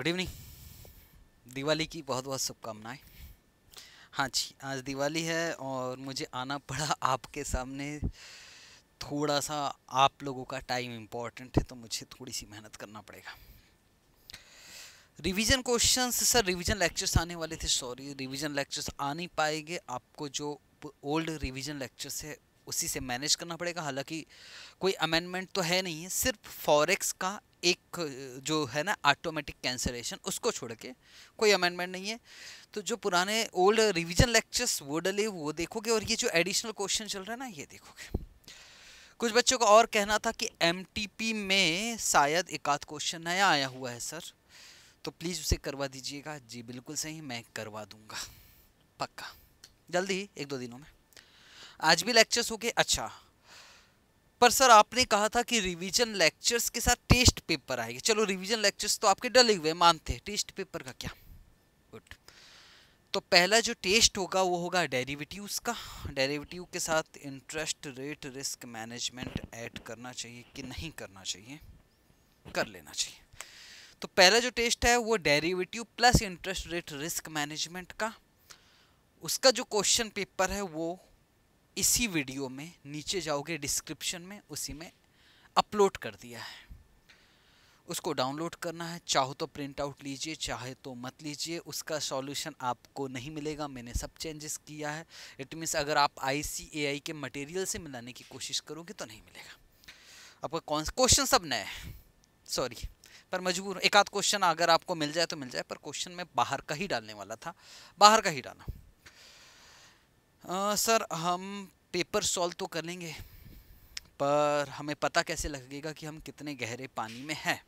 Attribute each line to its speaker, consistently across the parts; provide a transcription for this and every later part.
Speaker 1: good evening Diwali की बहुत बहुत शुभकामनाएं हाँ जी आज दिवाली है और मुझे आना पड़ा आपके सामने थोड़ा सा आप लोगों का टाइम इम्पोर्टेंट है तो मुझे थोड़ी सी मेहनत करना पड़ेगा revision questions sir revision lectures आने वाले थे सॉरी रिवीजन लेक्चर्स आ नहीं पाएंगे आपको जो ओल्ड रिवीजन लेक्चर्स है उसी से मैनेज करना पड़ेगा हालांकि कोई अमेंडमेंट तो है नहीं है सिर्फ फॉरेक्स का एक जो है ना ऑटोमेटिक कैंसलेशन उसको छोड़ के कोई अमेंडमेंट नहीं है तो जो पुराने ओल्ड रिवीजन लेक्चर्स वो डले वो देखोगे और ये जो एडिशनल क्वेश्चन चल रहा है ना ये देखोगे कुछ बच्चों का और कहना था कि एम में शायद एक आध क्वेश्चन नया आया हुआ है सर तो प्लीज़ उसे करवा दीजिएगा जी बिल्कुल सही मैं करवा दूंगा पक्का जल्दी एक दो दिनों में आज भी लेक्चर्स हो गए अच्छा पर सर आपने कहा था कि रिवीजन लेक्चर्स के साथ टेस्ट पेपर आएगी चलो रिवीजन लेक्चर्स तो आपके डले हुए मानते हैं टेस्ट पेपर का क्या गुड तो पहला जो टेस्ट होगा वो होगा डेरिवेटिव का डेरिवेटिव के साथ interest rate risk management add करना चाहिए कि नहीं करना चाहिए कर लेना चाहिए तो पहला जो टेस्ट है वो derivative plus interest rate risk management का उसका जो क्वेश्चन पेपर है वो इसी वीडियो में नीचे जाओगे डिस्क्रिप्शन में उसी में अपलोड कर दिया है उसको डाउनलोड करना है चाहो तो प्रिंट आउट लीजिए चाहे तो मत लीजिए उसका सॉल्यूशन आपको नहीं मिलेगा मैंने सब चेंजेस किया है इट मीन्स अगर आप आई के मटेरियल से मिलाने की कोशिश करोगे तो नहीं मिलेगा आपका कौन क्वेश्चन सब नए हैं सॉरी पर मजबूर एक आध क्वेश्चन अगर आपको मिल जाए तो मिल जाए पर क्वेश्चन मैं बाहर का ही डालने वाला था बाहर का ही डाला आ, सर हम पेपर सॉल्व तो कर लेंगे पर हमें पता कैसे लगेगा कि हम कितने गहरे पानी में हैं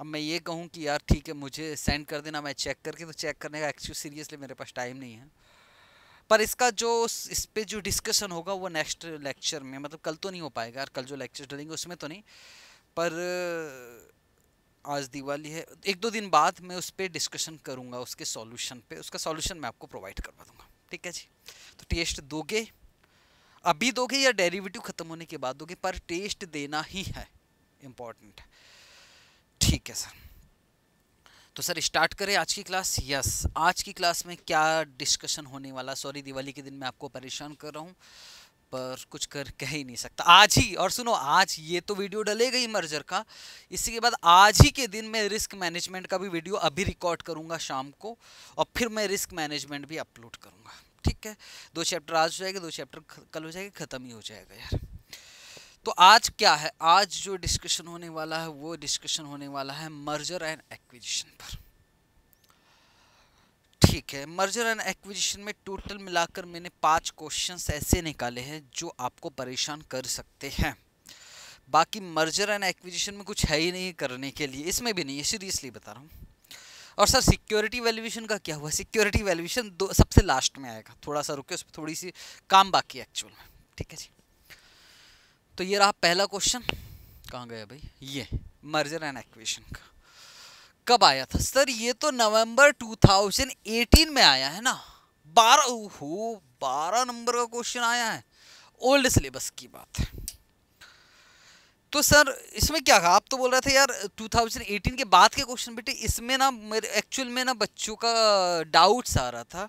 Speaker 1: अब मैं ये कहूँ कि यार ठीक है मुझे सेंड कर देना मैं चेक करके तो चेक करने का एक्चुअली सीरियसली मेरे पास टाइम नहीं है पर इसका जो इस पर जो डिस्कशन होगा वो नेक्स्ट लेक्चर में मतलब कल तो नहीं हो पाएगा यार कल जो लेक्चर डलेंगे उसमें तो नहीं पर आज दिवाली है एक दो दिन बाद मैं उस पर डिस्कशन करूँगा उसके सॉल्यूशन पे उसका सॉल्यूशन मैं आपको प्रोवाइड करवा दूँगा ठीक है जी तो टेस्ट दोगे अभी दोगे या डेरिवेटिव ख़त्म होने के बाद दोगे पर टेस्ट देना ही है इम्पॉर्टेंट ठीक है सर तो सर स्टार्ट करें आज की क्लास यस आज की क्लास में क्या डिस्कशन होने वाला सॉरी दिवाली के दिन मैं आपको परेशान कर रहा हूँ पर कुछ कर कह ही नहीं सकता आज ही और सुनो आज ये तो वीडियो डलेगा ही मर्जर का इसी के बाद आज ही के दिन मैं रिस्क मैनेजमेंट का भी वीडियो अभी रिकॉर्ड करूँगा शाम को और फिर मैं रिस्क मैनेजमेंट भी अपलोड करूँगा ठीक है दो चैप्टर आज हो जाएगा दो चैप्टर कल हो जाएगा ख़त्म ही हो जाएगा यार तो आज क्या है आज जो डिस्कशन होने वाला है वो डिस्कशन होने वाला है मर्जर एंड एक्विजिशन पर ठीक है मर्जर एंड एक्विजिशन में टोटल मिलाकर मैंने पांच क्वेश्चंस ऐसे निकाले हैं जो आपको परेशान कर सकते हैं बाकी मर्जर एंड एक्विजिशन में कुछ है ही नहीं करने के लिए इसमें भी नहीं है सीरियसली बता रहा हूँ और सर सिक्योरिटी वैल्यूएशन का क्या हुआ सिक्योरिटी वैल्यूएशन दो सबसे लास्ट में आएगा थोड़ा सा रुके उस पर थोड़ी सी काम बाकी एक्चुअल में ठीक है जी तो ये रहा पहला क्वेश्चन कहाँ गया भाई ये मर्जर एंड एक्विजिशन का कब आया था सर ये तो नवंबर 2018 में आया है ना बारह हो बारह नंबर का क्वेश्चन आया है ओल्ड सिलेबस की बात है तो सर इसमें क्या कहा आप तो बोल रहे थे यार 2018 के बाद के क्वेश्चन बेटे इसमें ना मेरे एक्चुअल में ना बच्चों का डाउट्स आ रहा था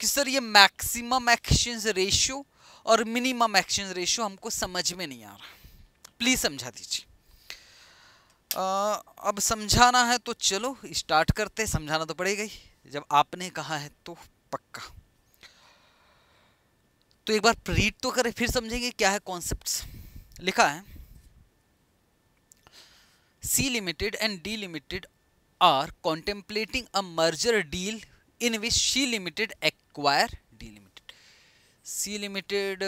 Speaker 1: कि सर ये मैक्सिमम एक्सचेंज रेशियो और मिनिमम एक्सचेंज रेशियो हमको समझ में नहीं आ रहा प्लीज़ समझा दीजिए अब समझाना है तो चलो स्टार्ट करते समझाना तो पड़ेगा ही जब आपने कहा है तो पक्का तो एक बार रीड तो करें फिर समझेंगे क्या है कॉन्सेप्ट्स लिखा है C limited and D limited are contemplating a merger deal in which C limited acquire D limited C limited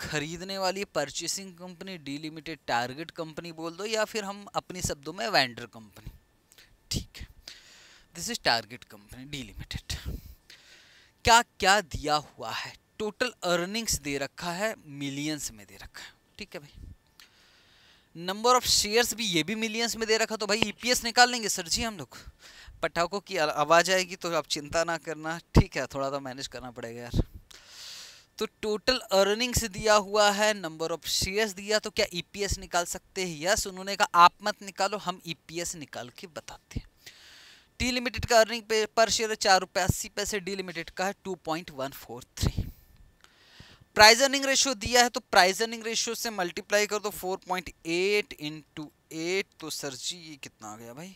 Speaker 1: खरीदने वाली purchasing company D limited target company बोल दो या फिर हम अपने शब्दों में वेंडर कंपनी ठीक है this is target company D limited क्या क्या दिया हुआ है टोटल अर्निंग्स दे रखा है मिलियंस में दे रखा है ठीक है भाई नंबर ऑफ शेयर्स भी ये भी मिलियंस में दे रखा तो भाई ईपीएस e निकाल लेंगे सर जी हम लोग पटाखों की आवाज़ आएगी तो आप चिंता ना करना ठीक है थोड़ा तो मैनेज करना पड़ेगा यार तो टोटल अर्निंग्स दिया हुआ है नंबर ऑफ शेयर्स दिया तो क्या ईपीएस e निकाल सकते हैं यस उन्होंने कहा आप मत निकालो हम ईपीएस e निकाल के बताते हैं टी लिमिटेड का अर्निंग पर शेयर चार रुपये अस्सी पैसे डी लिमिटेड का है two point one four three price earning ratio दिया है तो प्राइज अर्निंग रेशियो से मल्टीप्लाई कर दो फोर पॉइंट एट एट तो सर जी ये कितना आ गया भाई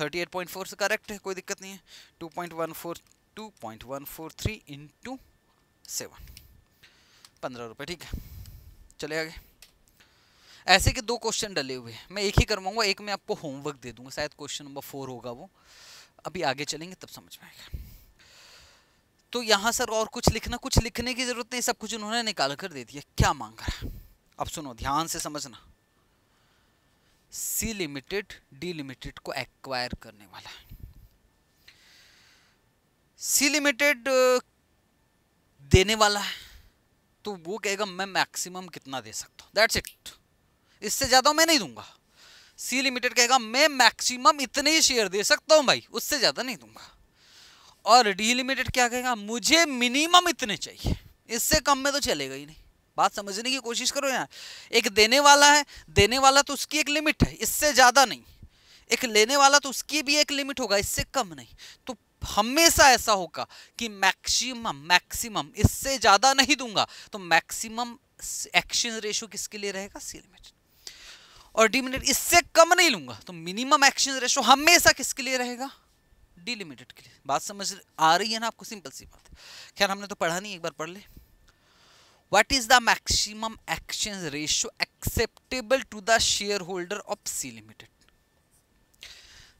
Speaker 1: थर्टी एट पॉइंट फोर से करेक्ट है कोई दिक्कत नहीं है two point one four two point one four three into seven पंद्रह रुपये ठीक है चले आगे ऐसे के दो क्वेश्चन डले हुए हैं मैं एक ही करवाऊंगा एक मैं आपको होमवर्क दे दूंगा शायद क्वेश्चन नंबर फोर होगा वो अभी आगे चलेंगे तब समझ में आएगा तो यहाँ सर और कुछ लिखना कुछ लिखने की ज़रूरत नहीं सब कुछ उन्होंने निकाल कर दे दिया क्या मांग रहा है अब सुनो ध्यान से समझना सी लिमिटेड डी लिमिटेड को एक्वायर करने वाला है सी लिमिटेड देने वाला है तो वो कहेगा मैं मैक्सिमम कितना दे सकता हूँ दैट्स इट इससे ज़्यादा मैं नहीं दूंगा सी लिमिटेड कहेगा मैं मैक्सिमम इतने ही शेयर दे सकता हूँ भाई उससे ज़्यादा नहीं दूंगा और डी लिमिटेड क्या कहेगा मुझे मिनिमम इतने चाहिए इससे कम में तो चलेगा ही नहीं बात समझने की कोशिश करो यार एक देने वाला है देने वाला तो उसकी एक लिमिट है इससे ज़्यादा नहीं एक लेने वाला तो उसकी भी एक लिमिट होगा इससे कम नहीं तो हमेशा ऐसा होगा कि मैक्सिमम मैक्सिमम इससे ज़्यादा नहीं दूंगा तो मैक्सिमम एक्सचेंज रेशो किसके लिए रहेगा सी लिमिटेड और डी लिमिटेड इससे कम नहीं लूंगा तो मिनिमम एक्सचेंज रेशो हमेशा किसके लिए रहेगा डी लिमिटेड के लिए बात समझ आ रही है ना आपको सिंपल सी बात खैर हमने तो पढ़ा नहीं एक बार पढ़ ले is the maximum exchange actions acceptable to the shareholder of C limited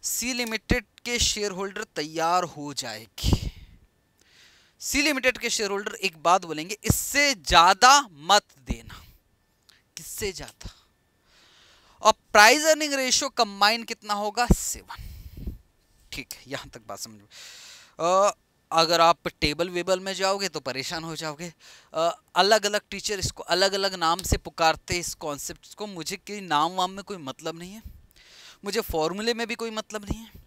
Speaker 1: C limited के शेयर होल्डर तैयार हो जाएगी सी लिमिटेड के शेयर होल्डर एक बात बोलेंगे इससे ज़्यादा मत देना किससे ज़्यादा और प्राइस अर्निंग रेशियो कंबाइन कितना होगा सेवन ठीक है यहां तक बात समझ अगर आप टेबल वेबल में जाओगे तो परेशान हो जाओगे आ, अलग अलग टीचर इसको अलग अलग नाम से पुकारते इस कॉन्सेप्ट को मुझे कि नाम वाम में कोई मतलब नहीं है मुझे फॉर्मूले में भी कोई मतलब नहीं है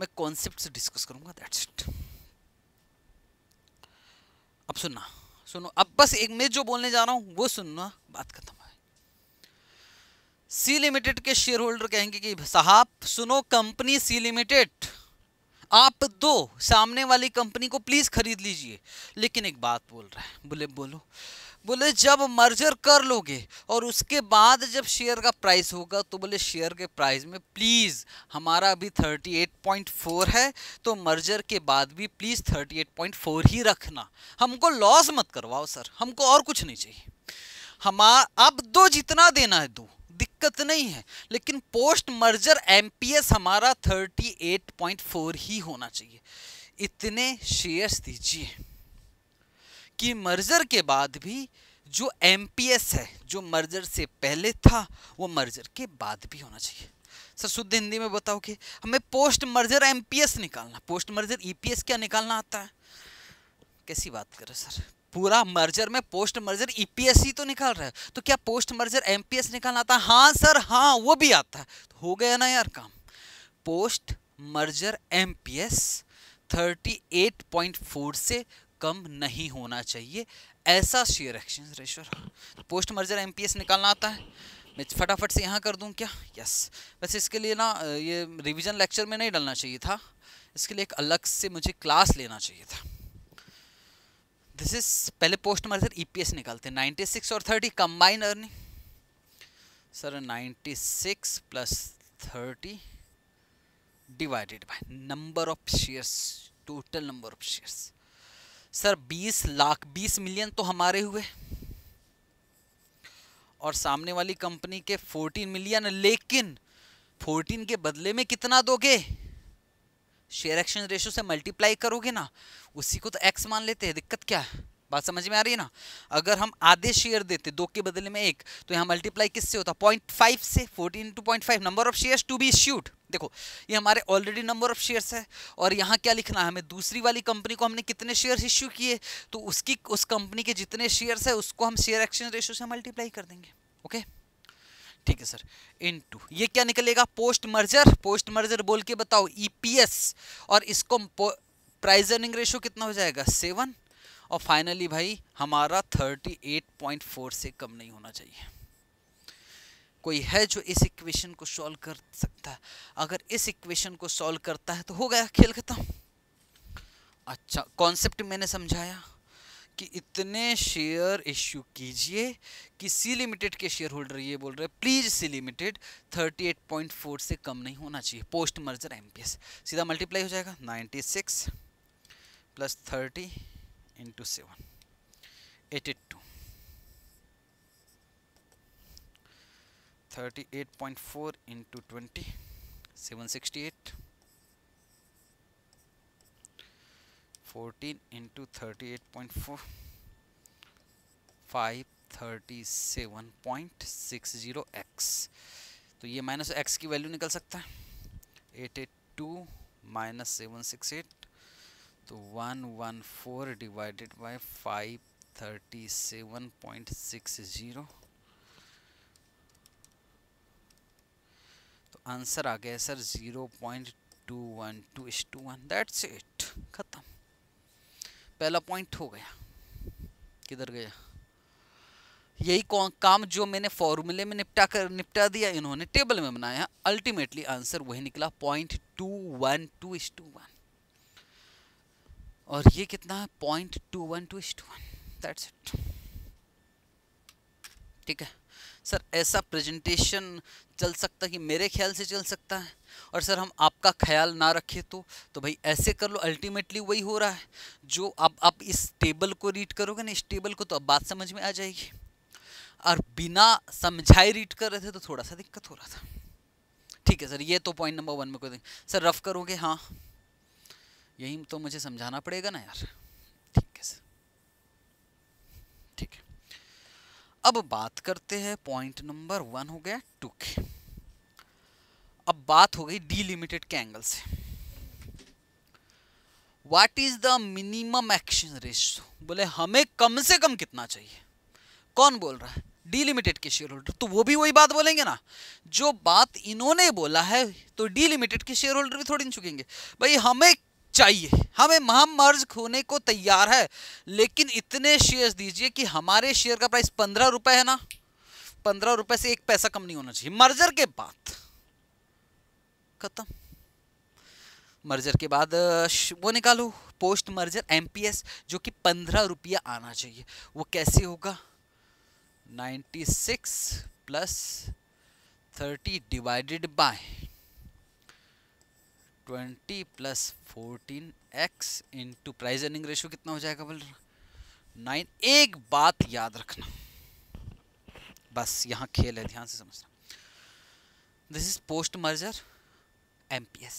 Speaker 1: मैं कॉन्सेप्ट डिस्कस करूंगा दैट्स इट अब सुनना सुनो अब बस एक मैं जो बोलने जा रहा हूं वो सुनना बात खत्म है सी लिमिटेड के शेयर होल्डर कहेंगे कि साहब सुनो कंपनी सी लिमिटेड आप दो सामने वाली कंपनी को प्लीज़ खरीद लीजिए लेकिन एक बात बोल रहा है बोले बोलो बोले जब मर्जर कर लोगे और उसके बाद जब शेयर का प्राइस होगा तो बोले शेयर के प्राइस में प्लीज़ हमारा अभी 38.4 है तो मर्जर के बाद भी प्लीज़ 38.4 ही रखना हमको लॉस मत करवाओ सर हमको और कुछ नहीं चाहिए हमारा अब दो जितना देना है दो दिक्कत नहीं है लेकिन पोस्ट मर्जर एमपीएस हमारा 38.4 ही होना चाहिए इतने शेयर्स दीजिए कि मर्जर के बाद भी जो एम है जो मर्जर से पहले था वो मर्जर के बाद भी होना चाहिए सर शुद्ध हिंदी में बताओ कि हमें पोस्ट मर्जर एम निकालना पोस्ट मर्जर ई e क्या निकालना आता है कैसी बात कर रहे सर पूरा मर्जर में पोस्ट मर्जर ईपीएस e ही तो निकाल रहा है तो क्या पोस्ट मर्जर एम निकालना आता है हाँ सर हाँ वो भी आता है तो हो गया ना यार काम पोस्ट मर्जर एम 38.4 से कम नहीं होना चाहिए ऐसा share exchange ratio post merger M निकालना आता है मैं फटाफट से यहाँ कर दूँ क्या यस बस इसके लिए ना ये रिविज़न लेक्चर में नहीं डालना चाहिए था इसके लिए एक अलग से मुझे क्लास लेना चाहिए था दिस इज पहले पोस्ट मर्जर एस निकालते हैं सिक्स और thirty combine earning sir six plus thirty divided by number of shares total number of shares sir 20 lakh 20 million तो हमारे हुए और सामने वाली कंपनी के 14 मिलियन लेकिन 14 के बदले में कितना दोगे शेयर एक्सचेंज रेशो से मल्टीप्लाई करोगे ना उसी को तो एक्स मान लेते हैं दिक्कत क्या है बात समझ में आ रही है ना अगर हम आधे शेयर देते दो के बदले में एक तो यहाँ मल्टीप्लाई किससे होता पॉइंट फाइव से fourteen two point five number of share to be issued देखो ये हमारे ऑलरेडी नंबर ऑफ शेयर्स है और यहाँ क्या लिखना है हमें दूसरी वाली कंपनी को हमने कितने शेयर्स इश्यू किए तो उसकी उस कंपनी के जितने शेयर्स है उसको हम शेयर एक्सचेंज रेशो से मल्टीप्लाई कर देंगे ओके ठीक है सर इन टू ये क्या निकलेगा पोस्ट मर्जर पोस्ट मर्जर बोल के बताओ ईपीएस e और इसको प्राइस अर्निंग रेशो कितना हो जाएगा सेवन और फाइनली भाई हमारा थर्टी एट पॉइंट फोर से कम नहीं होना चाहिए कोई है जो इस इक्वेशन को सॉल्व कर सकता है अगर इस इक्वेशन को सॉल्व करता है तो हो गया खेल खत्म अच्छा कॉन्सेप्ट मैंने समझाया कि इतने शेयर इश्यू कीजिए कि सी लिमिटेड के शेयर होल्डर ये बोल रहे हैं प्लीज़ सी लिमिटेड 38.4 से कम नहीं होना चाहिए पोस्ट मर्जर एमपीएस सीधा मल्टीप्लाई हो जाएगा 96 six plus thirty into seven eighty two thirty eight point four into twenty seven sixty eight into thirty eight point four five thirty seven point six zero X तो ये minus X की value निकल सकता है eight eight two minus seven six eight तो one one four divided by five thirty seven point six zero answer आ गया sir zero point two one two is to one that's it ख़त्म पहला point हो गया किधर गया यही काम जो मैंने फॉर्मूले में निपटा कर निपटा दिया इन्होंने टेबल में बनाया अल्टीमेटली आंसर वही निकला point two one two is to one और ये कितना है point two one two is to one that's it ठीक है सर ऐसा प्रेजेंटेशन चल सकता कि मेरे ख्याल से चल सकता है और सर हम आपका ख्याल ना रखें तो तो भाई ऐसे कर लो अल्टीमेटली वही हो रहा है जो अब आप इस टेबल को रीड करोगे ना इस टेबल को तो अब बात समझ में आ जाएगी और बिना समझाए रीड कर रहे थे तो थोड़ा सा दिक्कत हो रहा था ठीक है सर ये तो पॉइंट नंबर वन में कोई सर रफ करोगे हाँ यही तो मुझे समझाना पड़ेगा ना यार अब बात करते हैं पॉइंट नंबर वन हो गया टू के अब बात हो गई डीलिमिटेड के एंगल से what is the minimum action ratio बोले हमें कम से कम कितना चाहिए कौन बोल रहा है डीलिमिटेड के शेयर होल्डर तो वो भी वही बात बोलेंगे ना जो बात इन्होंने बोला है तो डीलिमिटेड के शेयर होल्डर भी थोड़ी नहीं चुकेंगे भाई हमें चाहिए हमें महामर्ज खोने को तैयार है लेकिन इतने शेयर्स दीजिए कि हमारे शेयर का प्राइस पंद्रह रुपए है ना पंद्रह रुपए से एक पैसा कम नहीं होना चाहिए मर्जर के बाद खत्म मर्जर के बाद वो निकालो पोस्ट मर्जर एमपीएस जो कि पंद्रह रुपया आना चाहिए वो कैसे होगा ninety six plus thirty divided by twenty plus fourteen X into price earning ratio कितना हो जाएगा बोल नाइन एक बात याद रखना बस यहाँ खेल है ध्यान से समझना this is post merger MPS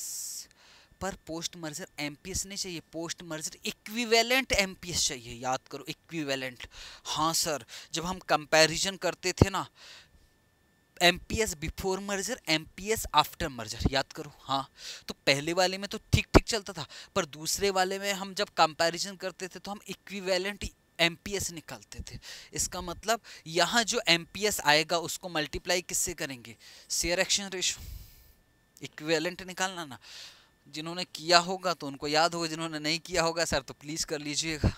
Speaker 1: पर पोस्ट मर्जर एमपीएस नहीं चाहिए पोस्ट मर्जर इक्विवेलेंट एमपीएस चाहिए याद करो इक्विवेलेंट हाँ सर जब हम कंपैरिजन करते थे ना M P S before merger M P S after merger याद करो हाँ तो पहले वाले में तो ठीक ठीक चलता था पर दूसरे वाले में हम जब कंपैरिजन करते थे तो हम इक्विवेलेंट एम पी एस निकालते थे इसका मतलब यहाँ जो एम पी एस आएगा उसको मल्टीप्लाई किससे करेंगे शेयर एक्शन रेशो इक्विवेलेंट निकालना ना जिन्होंने किया होगा तो उनको याद होगा जिन्होंने नहीं किया होगा सर तो प्लीज़ कर लीजिएगा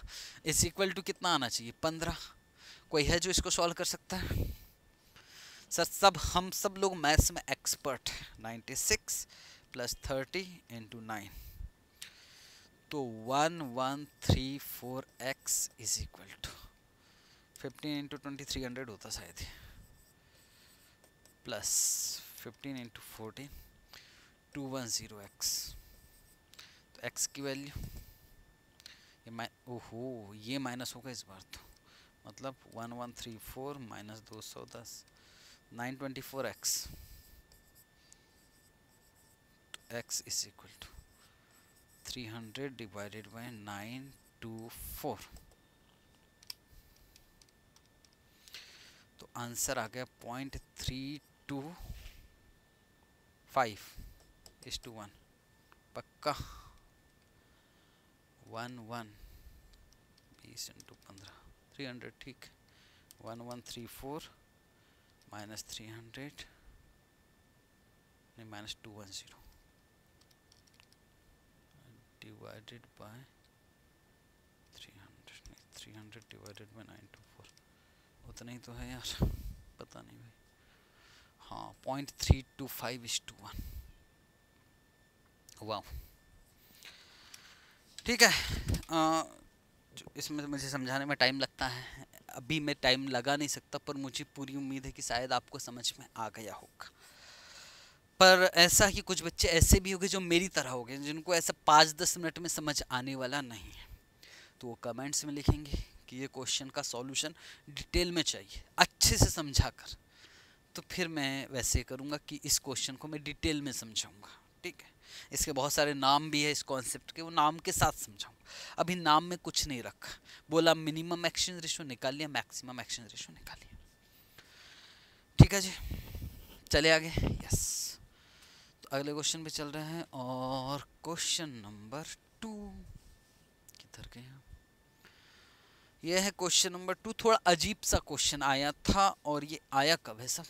Speaker 1: इज इक्वल टू कितना आना चाहिए पंद्रह कोई है जो इसको सॉल्व कर सकता है सर सब हम सब लोग मैथ्स में expert ninety six plus thirty into nine तो one one three four X is equal to fifteen into twenty three hundred होता शायद plus fifteen into fourteen two one zero X तो एक्स की वैल्यू ये my ओहो ये minus होगा इस बार तो मतलब one one three four minus दो सौ दस 924x x is equal to 300 divided by 924 तो आंसर आ गया point three two five is to one पक्का वन वन बीस इंटू पंद्रह थ्री हंड्रेड ठीक one one three four minus three hundred नहीं minus two one zero hundred नहीं three hundred divided by four उतना ही तो है यार पता नहीं भाई हाँ point three two five is to one वाह ठीक है आ, इसमें मुझे समझाने में टाइम लगता है अभी मैं टाइम लगा नहीं सकता पर मुझे पूरी उम्मीद है कि शायद आपको समझ में आ गया होगा पर ऐसा कि कुछ बच्चे ऐसे भी होंगे जो मेरी तरह होंगे जिनको ऐसा पाँच दस मिनट में समझ आने वाला नहीं है तो वो कमेंट्स में लिखेंगे कि ये क्वेश्चन का सॉल्यूशन डिटेल में चाहिए अच्छे से समझा कर तो फिर मैं वैसे करूँगा कि इस क्वेश्चन को मैं डिटेल में समझाऊँगा ठीक है इसके बहुत सारे नाम भी है इस कॉन्सेप्ट के वो नाम के साथ समझाऊँ अभी नाम में कुछ नहीं रखा बोला मिनिमम एक्सचेंज रेशो निकाल लिया मैक्सिमम एक्सचेंज रेशो निकाल लिया ठीक है जी चले आगे यस तो अगले क्वेश्चन पे चल रहे हैं और क्वेश्चन नंबर टू किधर गए हैं यह है क्वेश्चन नंबर टू थोड़ा अजीब सा क्वेश्चन आया था और ये आया कब है सब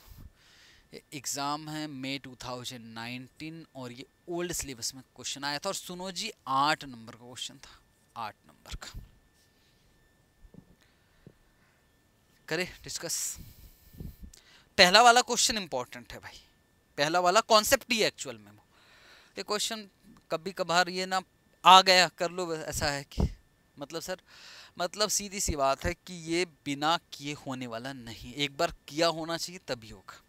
Speaker 1: एग्ज़ाम है मे 2019 और ये ओल्ड सिलेबस में क्वेश्चन आया था और सुनो जी आठ नंबर का क्वेश्चन था आठ नंबर का करे डिस्कस पहला वाला क्वेश्चन इंपॉर्टेंट है भाई पहला वाला कॉन्सेप्ट ही एक्चुअल में वो ये क्वेश्चन कभी कभार ये ना आ गया कर लो ऐसा है कि मतलब सर मतलब सीधी सी बात है कि ये बिना किए होने वाला नहीं एक बार किया होना चाहिए तभी होगा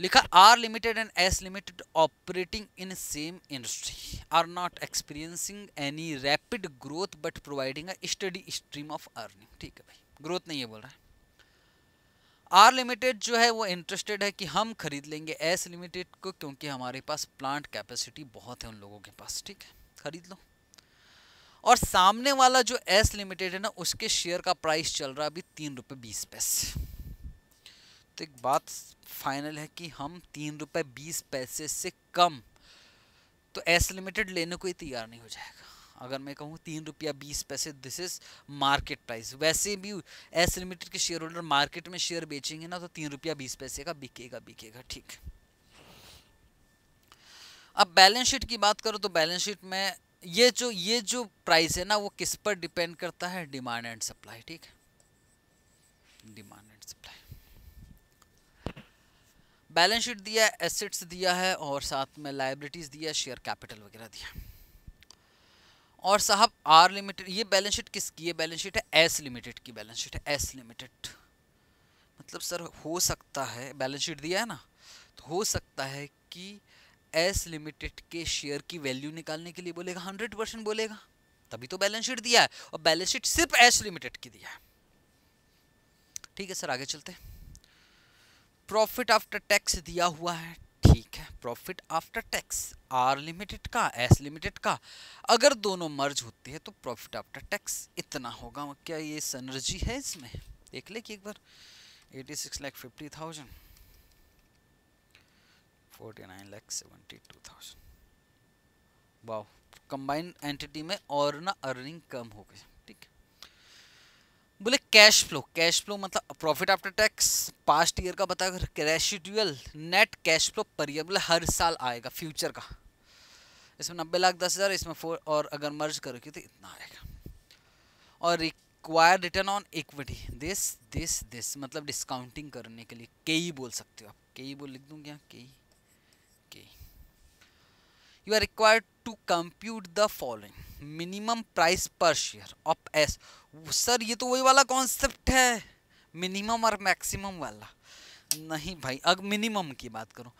Speaker 1: लिखा R limited and S limited operating in same industry are not experiencing any rapid growth but providing a steady stream of earning ठीक है भाई ग्रोथ नहीं है बोल रहा है आर लिमिटेड जो है वो इंटरेस्टेड है कि हम खरीद लेंगे एस लिमिटेड को क्योंकि हमारे पास प्लांट कैपेसिटी बहुत है उन लोगों के पास ठीक है खरीद लो और सामने वाला जो एस लिमिटेड है ना उसके शेयर का प्राइस चल रहा है अभी तीन रुपये बीस पैसे तो एक बात फाइनल है कि हम तीन रुपये बीस पैसे से कम तो एस लिमिटेड लेने को ही तैयार नहीं हो जाएगा अगर मैं कहूँ तीन रुपया बीस पैसे दिस इज़ मार्केट प्राइस वैसे भी एस लिमिटेड के शेयर होल्डर मार्केट में शेयर बेचेंगे ना तो तीन रुपया बीस पैसे का बिकेगा बिकेगा ठीक अब बैलेंस शीट की बात करो तो बैलेंस शीट में ये जो ये जो प्राइस है ना वो किस पर डिपेंड करता है डिमांड एंड सप्लाई ठीक है डिमांड बैलेंस शीट दिया है एसेट्स दिया है और साथ में लाइबिलिटीज़ दिया है शेयर कैपिटल वगैरह दिया और साहब आर लिमिटेड ये बैलेंस शीट किसकी है बैलेंस शीट है एस लिमिटेड की बैलेंस शीट है एस लिमिटेड मतलब सर हो सकता है बैलेंस शीट दिया है ना तो हो सकता है कि एस लिमिटेड के शेयर की वैल्यू निकालने के लिए बोलेगा हंड्रेड परसेंट बोलेगा तभी तो बैलेंस शीट दिया है और बैलेंस शीट सिर्फ एस लिमिटेड की दिया है ठीक है सर आगे चलते हैं प्रॉफिट आफ्टर टैक्स दिया हुआ है ठीक है profit after tax R limited का एस लिमिटेड का अगर दोनों मर्ज होते हैं तो प्रॉफिट आफ्टर टैक्स इतना होगा क्या ये सनर्जी है इसमें देख ले कि एक बार eighty six lakh fifty thousand forty nine lakh seventy two thousand वाह कंबाइंड एंटिटी में और ना अर्निंग कम हो गई बोले कैश फ्लो कैश फ्लो मतलब profit after tax past year का बता residual net cash flow per year बोले हर साल आएगा फ्यूचर का इसमें नब्बे लाख दस हज़ार इसमें फोर और अगर मर्ज करोगे तो इतना आएगा और require return on equity this this this मतलब डिस्काउंटिंग करने के लिए के e बोल सकते हो आप के e बोल लिख दूँगी यहाँ के you are required to compute the following minimum price per share of S sir ये तो वही वाला कॉन्सेप्ट है मिनिमम और मैक्सिमम वाला नहीं भाई अब मिनिमम की बात करूँ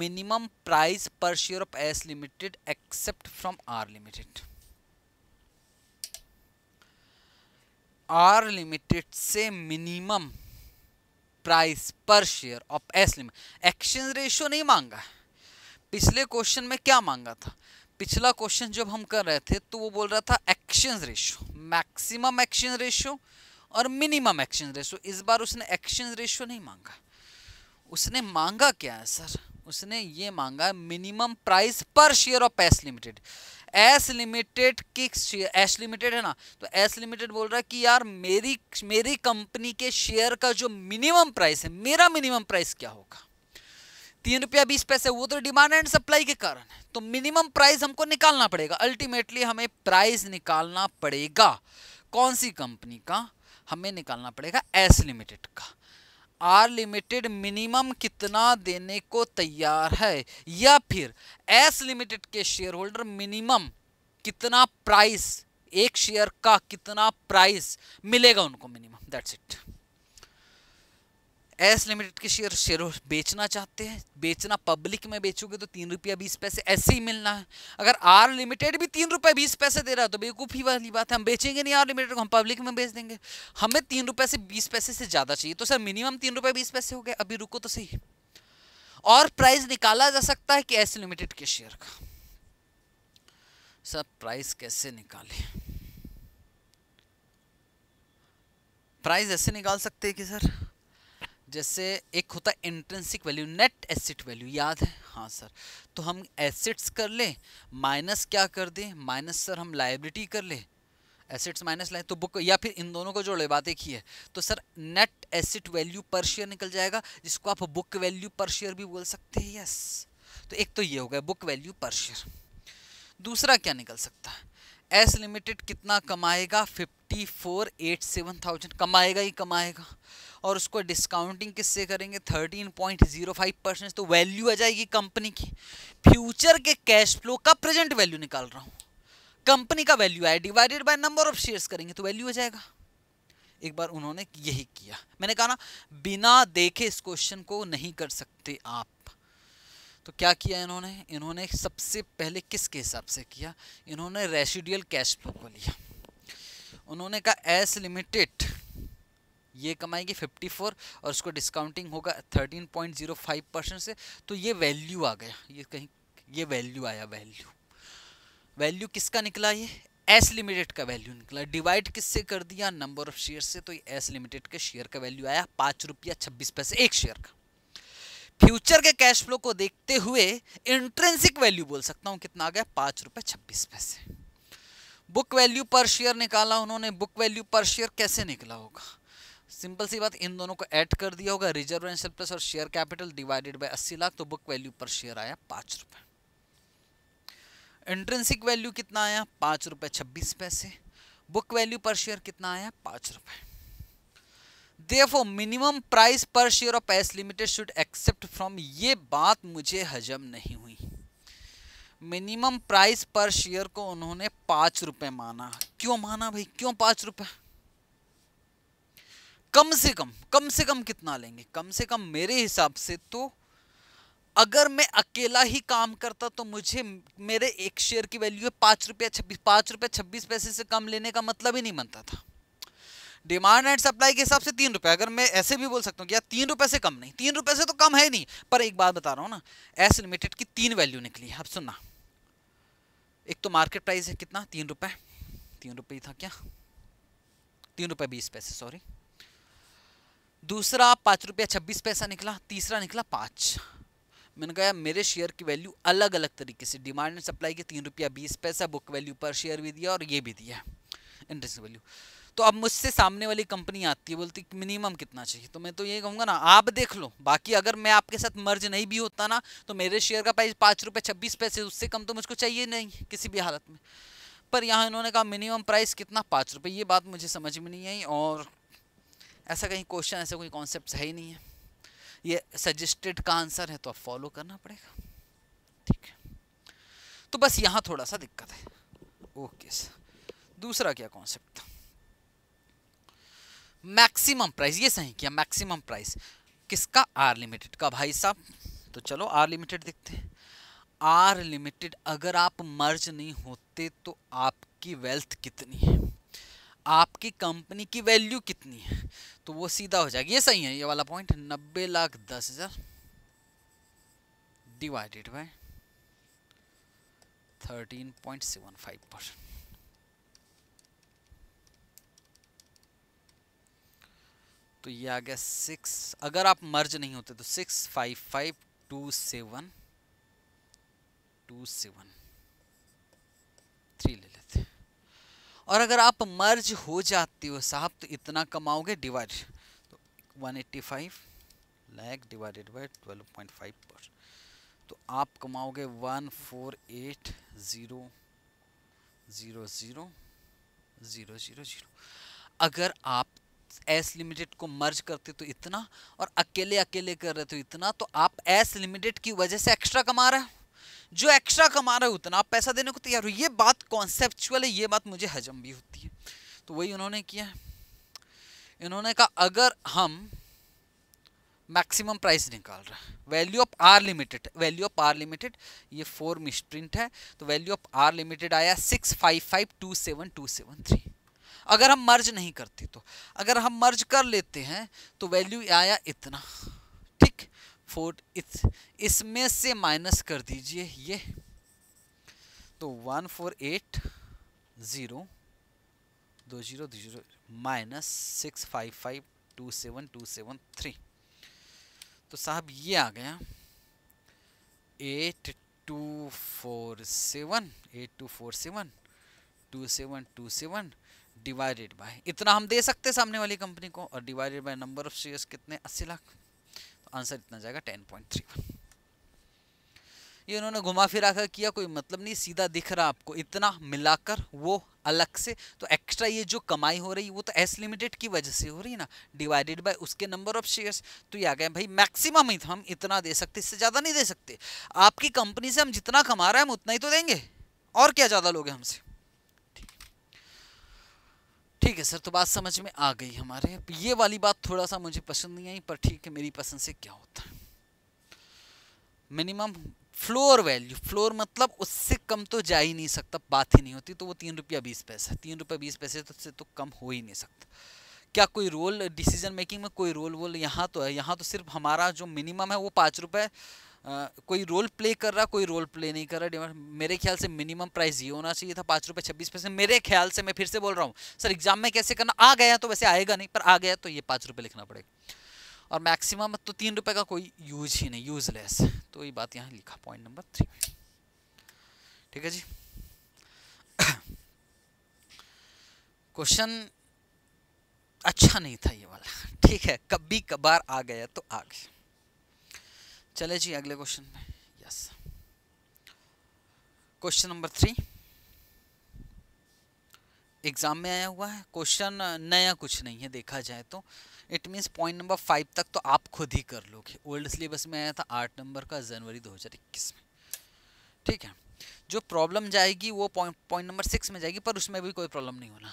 Speaker 1: minimum price per share of S limited accept from R limited R limited से minimum price per share of S limited exchange ratio नहीं मांगा है पिछले क्वेश्चन में क्या मांगा था पिछला क्वेश्चन जब हम कर रहे थे तो वो बोल रहा था exchange ratio maximum exchange ratio और मिनिमम एक्सचेंज रेशो इस बार उसने एक्सचेंज रेशो नहीं मांगा उसने मांगा क्या है सर उसने ये मांगा minimum price per share of S limited S limited की एस लिमिटेड है ना तो एस लिमिटेड बोल रहा है कि यार मेरी मेरी कंपनी के शेयर का जो मिनिमम प्राइस है मेरा मिनिमम प्राइस क्या होगा तीन रुपया बीस पैसे वो तो डिमांड एंड सप्लाई के कारण है तो मिनिमम प्राइस हमको निकालना पड़ेगा अल्टीमेटली हमें प्राइस निकालना पड़ेगा कौन सी कंपनी का हमें निकालना पड़ेगा एस लिमिटेड का आर लिमिटेड मिनिमम कितना देने को तैयार है या फिर एस लिमिटेड के शेयर होल्डर मिनिमम कितना प्राइस एक शेयर का कितना प्राइस मिलेगा उनको minimum that's it S limited के शेयर शेयर बेचना चाहते हैं बेचना पब्लिक में बेचोगे तो तीन रुपया बीस पैसे ऐसे ही मिलना है अगर आर लिमिटेड भी तीन रुपये बीस पैसे दे रहा है तो बेवकूफ़ी वाली बात है हम बेचेंगे नहीं आर लिमिटेड को हम पब्लिक में बेच देंगे हमें तीन रुपये से बीस पैसे से ज़्यादा चाहिए तो सर मिनिमम तीन रुपये बीस पैसे हो गए अभी रुको तो सही और प्राइस निकाला जा सकता है कि एस लिमिटेड के शेयर का सर प्राइस कैसे निकाले प्राइस ऐसे निकाल सकते हैं कि सर जैसे एक होता है intrinsic value net asset value याद है हाँ सर तो हम एसिड्स कर ले माइनस क्या कर दें माइनस सर हम लाइबिलिटी कर ले एसिड्स माइनस लाए तो बुक या फिर इन दोनों को जोड़ ले बात एक ही है तो sir net asset value per share निकल जाएगा जिसको आप बुक वैल्यू पर शेयर भी बोल सकते हैं यस तो एक तो ये हो गया बुक वैल्यू पर शेयर दूसरा क्या निकल सकता है एस लिमिटेड कितना कमाएगा fifty four eight seven thousand कमाएगा ही कमाएगा और उसको डिस्काउंटिंग किससे करेंगे thirteen point zero five percent तो वैल्यू आ जाएगी कंपनी की फ्यूचर के कैश फ्लो का प्रेजेंट वैल्यू निकाल रहा हूँ कंपनी का वैल्यू आया divided by number of shares करेंगे तो वैल्यू आ जाएगा एक बार उन्होंने यही किया मैंने कहा ना बिना देखे इस क्वेश्चन को नहीं कर सकते आप तो क्या किया इन्होंने इन्होंने सबसे पहले किसके हिसाब से किया इन्होंने रेसिडियल कैश फ्लो को लिया उन्होंने कहा एस लिमिटेड ये कमाएगी 54 और उसको डिस्काउंटिंग होगा 13.05 परसेंट से तो ये वैल्यू आ गया ये कहीं ये वैल्यू आया वैल्यू वैल्यू किसका निकला ये एस लिमिटेड का वैल्यू निकला डिवाइड किससे कर दिया नंबर ऑफ शेयर से तो ये एस लिमिटेड के शेयर का वैल्यू आया पाँच रुपया छब्बीस पैसे एक शेयर का फ्यूचर के कैश फ्लो को देखते हुए इंट्रेंसिक वैल्यू बोल सकता हूं कितना आ गया पांच रुपए छब्बीस पैसे बुक वैल्यू पर शेयर निकाला उन्होंने बुक वैल्यू पर शेयर कैसे निकला होगा सिंपल सी बात इन दोनों को ऐड कर दिया होगा रिजर्व एंड सरप्लस और शेयर कैपिटल डिवाइडेड बाय अस्सी लाख तो बुक वैल्यू पर शेयर आया पांच रुपए इंट्रेंसिक वैल्यू कितना आया पांच रुपए छब्बीस पैसे बुक वैल्यू पर शेयर कितना आया पांच रुपए देखो minimum price per share of S limited should accept from ये बात मुझे हजम नहीं हुई मिनिमम प्राइस पर शेयर को उन्होंने पांच रुपए माना क्यों माना भाई क्यों पांच रुपए कम से कम कम से कम कितना लेंगे कम से कम मेरे हिसाब से तो अगर मैं अकेला ही काम करता तो मुझे मेरे एक शेयर की वैल्यू है पांच रुपया छब्बीस पांच रुपया छब्बीस पैसे से कम लेने का मतलब ही नहीं बनता था डिमांड एंड सप्लाई के हिसाब से तीन रुपए अगर मैं ऐसे भी बोल सकता हूँ कि यार तीन रुपए से कम नहीं तीन रुपए से तो कम है नहीं पर एक बात बता रहा हूँ ना एस लिमिटेड की तीन वैल्यू निकली है अब सुनना एक तो मार्केट प्राइस है कितना तीन रुपए तीन रुपए था क्या तीन रुपए बीस पैसे सॉरी दूसरा पाँच रुपया छब्बीस पैसा निकला तीसरा निकला पाँच मैंने कहा मेरे शेयर की वैल्यू अलग अलग तरीके से डिमांड एंड सप्लाई के तीन रुपया बीस पैसा बुक वैल्यू पर शेयर भी दिया और ये भी दिया इंटरेस्ट वैल्यू तो अब मुझसे सामने वाली कंपनी आती है बोलती मिनिमम कितना चाहिए तो मैं तो ये कहूँगा ना आप देख लो बाकी अगर मैं आपके साथ मर्ज नहीं भी होता ना तो मेरे शेयर का प्राइस पाँच रुपये छब्बीस पैसे उससे कम तो मुझको चाहिए नहीं किसी भी हालत में पर यहाँ इन्होंने कहा मिनिमम प्राइस कितना पाँच रुपये ये बात मुझे समझ में नहीं आई और ऐसा कहीं क्वेश्चन ऐसा कोई कॉन्सेप्ट है ही नहीं है ये सजेस्टेड का आंसर है तो आप फॉलो करना पड़ेगा ठीक है तो बस यहाँ थोड़ा सा दिक्कत है ओके सर दूसरा क्या कॉन्सेप्ट था मैक्सिमम प्राइस ये सही किया मैक्सिमम प्राइस किसका आर लिमिटेड का भाई साहब तो चलो आर लिमिटेड देखते हैं आर लिमिटेड अगर आप मर्ज नहीं होते तो आपकी वेल्थ कितनी है आपकी कंपनी की वैल्यू कितनी है तो वो सीधा हो जाएगा ये सही है ये वाला पॉइंट नब्बे लाख दस हज़ार divided by thirteen point seven five percent तो ये आ गया सिक्स अगर आप मर्ज नहीं होते तो six five five two seven two seven three ले लेते और अगर आप मर्ज हो जाती हो साहब तो इतना कमाओगे डिवाइड तो one eighty five lakh divided by twelve point five पर तो आप कमाओगे one four eight zero zero zero zero zero zero अगर आप एस लिमिटेड को मर्ज करते तो इतना और अकेले अकेले कर रहे तो इतना तो आप एस लिमिटेड की वजह से एक्स्ट्रा कमा रहे हो जो एक्स्ट्रा कमा रहे हो उतना आप पैसा देने को तैयार हो ये बात कॉन्सेप्चुअल है ये बात मुझे हजम भी होती है तो वही उन्होंने किया इन्होंने कहा अगर हम मैक्सिमम प्राइस निकाल रहे हैं value of R limited value of R limited ये फोर मिस प्रिंट है तो वैल्यू ऑफ आर लिमिटेड आया six five five two seven two seven three अगर हम मर्ज नहीं करते तो अगर हम मर्ज कर लेते हैं तो वैल्यू आया इतना ठीक फोर्ट इस इसमें से माइनस कर दीजिए ये तो वन फोर एट ज़ीरो दो जीरो दो zero minus six five five two seven two seven three तो साहब ये आ गया eight two four seven eight two four seven two seven two seven divided by इतना हम दे सकते सामने वाली कंपनी को और divided by number of shares कितने अस्सी लाख तो आंसर इतना जाएगा टेन पॉइंट थ्री वन ये उन्होंने घुमा फिरा कर किया कोई मतलब नहीं सीधा दिख रहा आपको इतना मिलाकर वो अलग से तो एक्स्ट्रा ये जो कमाई हो रही है वो तो एस लिमिटेड की वजह से हो रही है ना डिवाइडेड बाय उसके नंबर ऑफ शेयर्स तो ये आ गया भाई मैक्सिमम ही तो हम इतना दे सकते इससे ज़्यादा नहीं दे सकते आपकी कंपनी से हम जितना कमा रहे हैं हम उतना ही तो देंगे और क्या ज़्यादा लोगे हमसे ठीक है सर तो बात समझ में आ गई हमारे ये वाली बात थोड़ा सा मुझे पसंद नहीं आई पर ठीक है मेरी पसंद से क्या होता है मिनिमम फ्लोर वैल्यू फ्लोर मतलब उससे कम तो जा ही नहीं सकता बात ही नहीं होती तो वो तीन रुपया बीस पैसा तीन रुपया बीस पैसे तो उससे तो कम हो ही नहीं सकता क्या कोई रोल डिसीजन मेकिंग में कोई रोल वोल यहाँ तो है यहाँ तो सिर्फ हमारा जो मिनिमम है वो पाँच रुपये आ, कोई रोल प्ले कर रहा कोई रोल प्ले नहीं कर रहा डिमांड मेरे ख्याल से मिनिमम प्राइस ये होना चाहिए था पाँच रुपये छब्बीस पैसे मेरे ख्याल से मैं फिर से बोल रहा हूँ सर एग्जाम में कैसे करना आ गया तो वैसे आएगा नहीं पर आ गया तो ये पाँच रुपये लिखना पड़ेगा और मैक्सिमम तो तीन रुपये का कोई यूज ही नहीं यूजलेस तो ये बात यहाँ लिखा पॉइंट नंबर थ्री ठीक है जी क्वेश्चन अच्छा नहीं था ये वाला ठीक है कभी कभार आ गया तो आ गया चले जी अगले क्वेश्चन में yes question number three exam में आया हुआ है क्वेश्चन नया कुछ नहीं है देखा जाए तो it means point number five तक तो आप खुद ही कर लोगे ओल्ड सिलेबस में आया था आठ नंबर का जनवरी 2021 में ठीक है जो प्रॉब्लम जाएगी वो पॉइंट पॉइंट नंबर सिक्स में जाएगी पर उसमें भी कोई प्रॉब्लम नहीं होना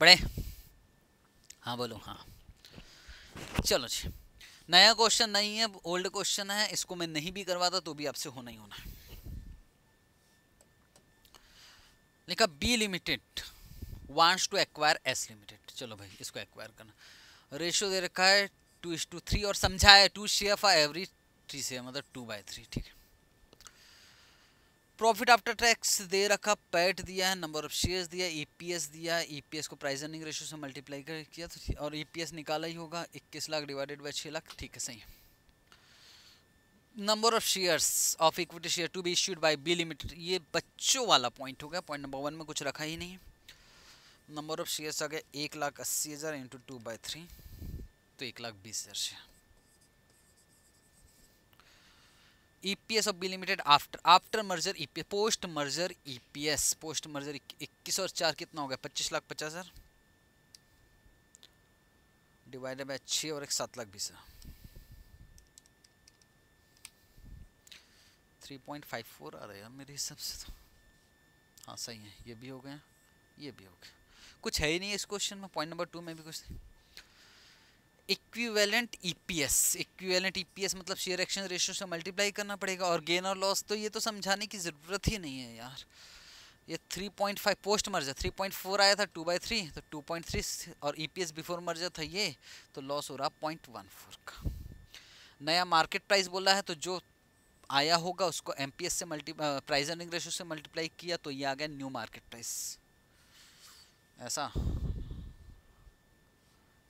Speaker 1: पढ़े हाँ बोलो हाँ चलो जी नया क्वेश्चन नहीं है ओल्ड क्वेश्चन है इसको मैं नहीं भी करवाता तो भी आपसे होना ही होना है लिखा B limited wants to acquire S limited चलो भाई इसको एक्वायर करना रेशियो दे रखा है टू इज टू थ्री और समझाया two share for every three से मतलब टू बाई थ्री ठीक है प्रॉफिट आफ्टर टैक्स दे रखा पैट e दिया है नंबर ऑफ शेयर्स दिया एस e दिया है एस e को प्राइस अर्निंग रेशो से मल्टीप्लाई कर किया तो और एस निकाला ही होगा 21 लाख डिवाइडेड बाय 6 लाख ठीक है सही है number of shares of equity share to be issued by B limited ये बच्चों वाला पॉइंट हो गया पॉइंट नंबर वन में कुछ रखा ही नहीं नंबर ऑफ शेयर्स आ गया एक लाख अस्सी हज़ार इंटू टू बाई थ्री तो एक लाख बीस हज़ार share EPS of B limited after after merger EPS post merger EPS post merger इक्कीस और चार कितना हो गया पच्चीस लाख पचास हज़ार डिवाइडेड बाय छ और एक सात लाख बीस हज़ार थ्री पॉइंट फाइव फोर आ रहा है मेरे हिसाब से तो हाँ सही है ये भी हो गया ये भी हो गया कुछ है ही नहीं इस क्वेश्चन में पॉइंट नंबर टू में भी कुछ नहीं इक्विवेलेंट ईपीएस इक्विवेलेंट ईपीएस मतलब शेयर एक्शन रेशियो से मल्टीप्लाई करना पड़ेगा और गेन और लॉस तो ये तो समझाने की ज़रूरत ही नहीं है यार ये 3.5 पोस्ट मर्जर 3.4 आया था 2 बाई थ्री तो 2.3 और एस बिफोर मर्जर था ये तो लॉस हो रहा पॉइंट वन फोर का नया मार्केट प्राइस बोला है तो जो आया होगा उसको एम पी एस से मल्टी प्राइज अर्निंग रेशो से मल्टीप्लाई किया तो ये आ गया न्यू मार्केट प्राइस ऐसा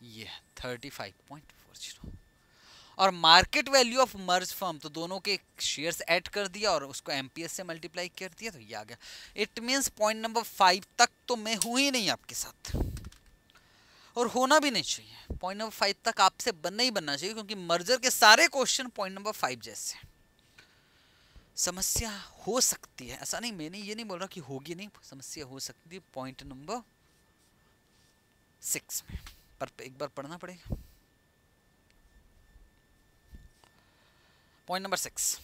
Speaker 1: ये thirty five point four zero और market value of merge firm तो दोनों के शेयर्स ऐड कर दिया और उसको एम से मल्टीप्लाई कर दिया तो ये आ गया it means point number five तक तो मैं हूँ ही नहीं आपके साथ और होना भी नहीं चाहिए पॉइंट नंबर फाइव तक आपसे बनना ही बनना चाहिए क्योंकि मर्जर के सारे क्वेश्चन पॉइंट नंबर फाइव जैसे समस्या हो सकती है ऐसा नहीं मैंने ये नहीं बोल रहा कि होगी नहीं समस्या हो सकती है पॉइंट नंबर सिक्स में पर एक बार पढ़ना पड़ेगा point number six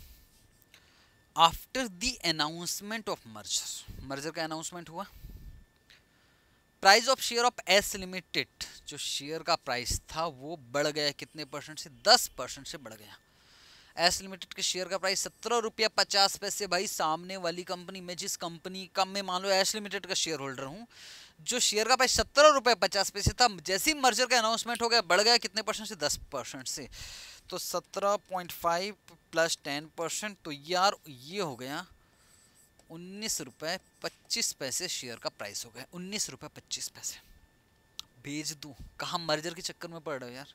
Speaker 1: after the announcement of merger merger का अनाउंसमेंट हुआ price of share of S limited जो शेयर का प्राइस था वो बढ़ गया कितने परसेंट से दस परसेंट से बढ़ गया एस लिमिटेड के शेयर का प्राइस सत्रह रुपया पचास पैसे भाई सामने वाली कंपनी में जिस कंपनी का मैं मान लो एस लिमिटेड का शेयर होल्डर हूँ जो शेयर का प्राइस सत्रह रुपए पचास पैसे था जैसे ही मर्जर का अनाउंसमेंट हो गया बढ़ गया कितने परसेंट से दस परसेंट से तो सत्रह point five plus ten percent तो यार ये हो गया उन्नीस रुपये पच्चीस पैसे शेयर का प्राइस हो गया उन्नीस रुपये पच्चीस पैसे भेज दूँ कहाँ मर्जर के चक्कर में पड़ रहे यार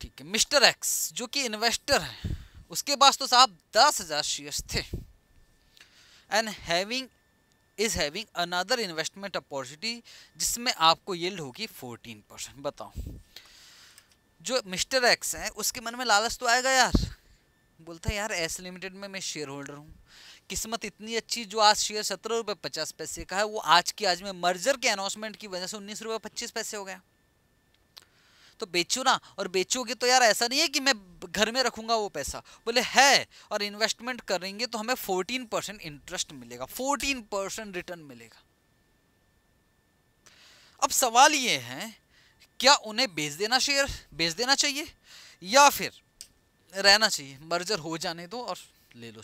Speaker 1: ठीक है मिस्टर एक्स जो कि इन्वेस्टर है उसके पास तो साहब दस हज़ार शेयर्स थे and having is having another investment opportunity जिसमें आपको येल्ड होगी फोर्टीन परसेंट बताओ जो मिस्टर एक्स हैं उसके मन में लालच तो आएगा यार बोलता है यार एस लिमिटेड में मैं शेयर होल्डर हूँ किस्मत इतनी अच्छी जो आज शेयर सत्रह रुपये पचास पैसे का है वो आज की आज में मर्जर के अनाउंसमेंट की वजह से उन्नीस रुपये पच्चीस पैसे हो गया तो बेचू ना और बेचोगे तो यार ऐसा नहीं है कि मैं घर में रखूंगा वो पैसा बोले है और इन्वेस्टमेंट करेंगे तो हमें फोर्टीन परसेंट इंटरेस्ट मिलेगा फोर्टीन परसेंट रिटर्न मिलेगा अब सवाल ये है क्या उन्हें बेच देना शेयर बेच देना चाहिए या फिर रहना चाहिए मर्जर हो जाने दो और ले लो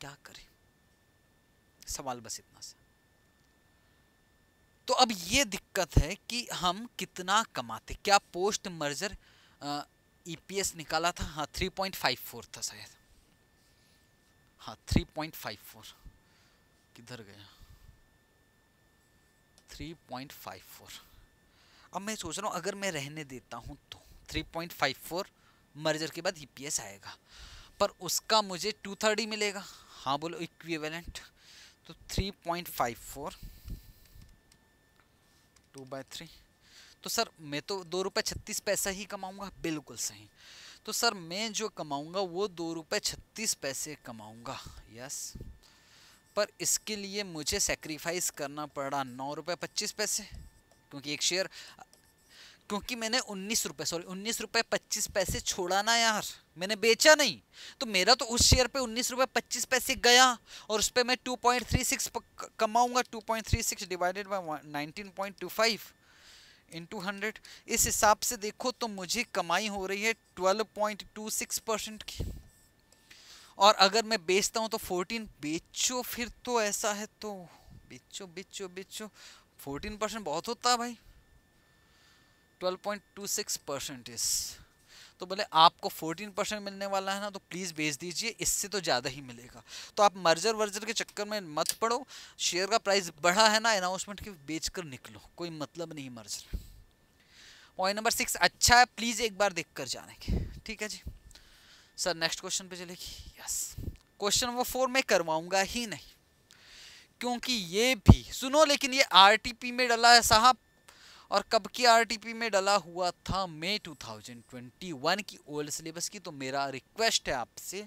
Speaker 1: क्या करें सवाल बस इतना सा तो अब ये दिक्कत है कि हम कितना कमाते क्या पोस्ट मर्जर ईपीएस e निकाला था हाँ थ्री पॉइंट फाइव फोर था शायद हाँ थ्री पॉइंट फाइव फोर किधर गया थ्री पॉइंट फाइव फोर अब मैं सोच रहा हूँ अगर मैं रहने देता हूँ तो three point five four merger के बाद ई e आएगा पर उसका मुझे टू थर्टी मिलेगा हाँ बोलो इक्विवेलेंट तो three point five four two by three तो सर मैं तो दो रुपये छत्तीस पैसा ही कमाऊँगा बिल्कुल सही तो सर मैं जो कमाऊँगा वो दो रुपये छत्तीस पैसे कमाऊँगा यस पर इसके लिए मुझे सेक्रीफाइस करना पड़ा नौ रुपये पच्चीस पैसे क्योंकि एक शेयर क्योंकि मैंने उन्नीस रुपये सॉरी उन्नीस रुपये पच्चीस पैसे छोड़ा ना यार मैंने बेचा नहीं तो मेरा तो उस शेयर पे उन्नीस रुपये पच्चीस पैसे गया और उस पर मैं टू पॉइंट थ्री सिक्स कमाऊँगा two point three six divided by nineteen point two five into hundred इस हिसाब से देखो तो मुझे कमाई हो रही है twelve point two six percent की और अगर मैं बेचता हूँ तो फोर्टीन बेचो फिर तो ऐसा है तो बेचो बेचो बेचो फोर्टीन परसेंट बहुत होता है भाई 12.26 परसेंटेज तो बोले आपको 14 परसेंट मिलने वाला है ना तो प्लीज़ भेज दीजिए इससे तो ज़्यादा ही मिलेगा तो आप मर्जर वर्जर के चक्कर में मत पड़ो शेयर का प्राइस बढ़ा है ना अनाउंसमेंट के बेच कर निकलो कोई मतलब नहीं मर्जर पॉइंट नंबर सिक्स अच्छा है प्लीज़ एक बार देख कर जाने के ठीक है जी सर नेक्स्ट क्वेश्चन पर चलेगी यस क्वेश्चन नंबर फोर मैं करवाऊँगा ही नहीं क्योंकि ये भी सुनो लेकिन ये आरटीपी में डला है साहब और कब की आरटीपी में डला हुआ था मई 2021 की ओल्ड सिलेबस की तो मेरा रिक्वेस्ट है आपसे